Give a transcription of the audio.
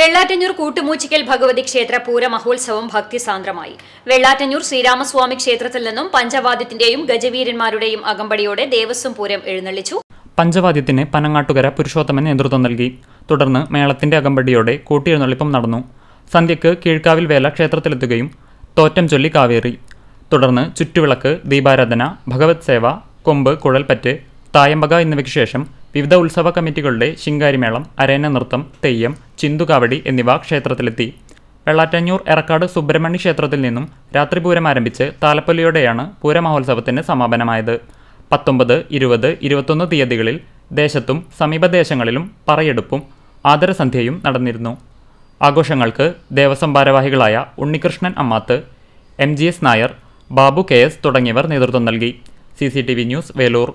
വെള്ളാറ്റഞ്ഞൂർ കൂട്ടുമൂച്ചിക്കൽ ഭഗവതി ക്ഷേത്ര പൂര മഹോത്സവം ഭക്തിസാന്ദ്രമായി വെള്ളാറ്റഞ്ഞൂർ ശ്രീരാമസ്വാമി ക്ഷേത്രത്തിൽ നിന്നും പഞ്ചവാദ്യത്തിന്റെയും ഗജവീരന്മാരുടെയും അകമ്പടിയോടെ ദേവസ്വം പൂരം എഴുന്നള്ളിച്ചു പഞ്ചവാദ്യത്തിന് പനങ്ങാട്ടുകര പുരുഷോത്തമൻ നേതൃത്വം നൽകി തുടർന്ന് മേളത്തിന്റെ അകമ്പടിയോടെ കൂട്ടിയെഴുന്നള്ളിപ്പം നടന്നു സന്ധ്യക്ക് കീഴ്ക്കാവിൽ വേല ക്ഷേത്രത്തിലെത്തുകയും തോറ്റം ചൊല്ലി കാവേറി തുടർന്ന് ചുറ്റുവിളക്ക് ദീപാരാധന ഭഗവത് സേവ കൊമ്പ് കുഴൽപ്പറ്റ് തായമ്പക എന്നിവയ്ക്ക് ശേഷം വിവിധ ഉത്സവ കമ്മിറ്റികളുടെ ശിങ്കാരിമേളം അരേന നൃത്തം തെയ്യം ചിന്തുകാവടി എന്നിവ ക്ഷേത്രത്തിലെത്തി വെള്ളാറ്റഞ്ഞൂർ എറക്കാട് സുബ്രഹ്മണ്യ ക്ഷേത്രത്തിൽ നിന്നും രാത്രി പൂരം ആരംഭിച്ച് താലപ്പൊലിയോടെയാണ് പൂരമഹോത്സവത്തിന് സമാപനമായത് പത്തൊമ്പത് ഇരുപത് ഇരുപത്തൊന്ന് തീയതികളിൽ ദേശത്തും സമീപദേശങ്ങളിലും പറയെടുപ്പും ആദരസന്ധ്യയും നടന്നിരുന്നു ആഘോഷങ്ങൾക്ക് ദേവസ്വം ഭാരവാഹികളായ Unnikrishnan Ammath M G S Nair Babu K S തുടങ്ങിയവർ നേതൃത്വം നൽകി C C T V news Velur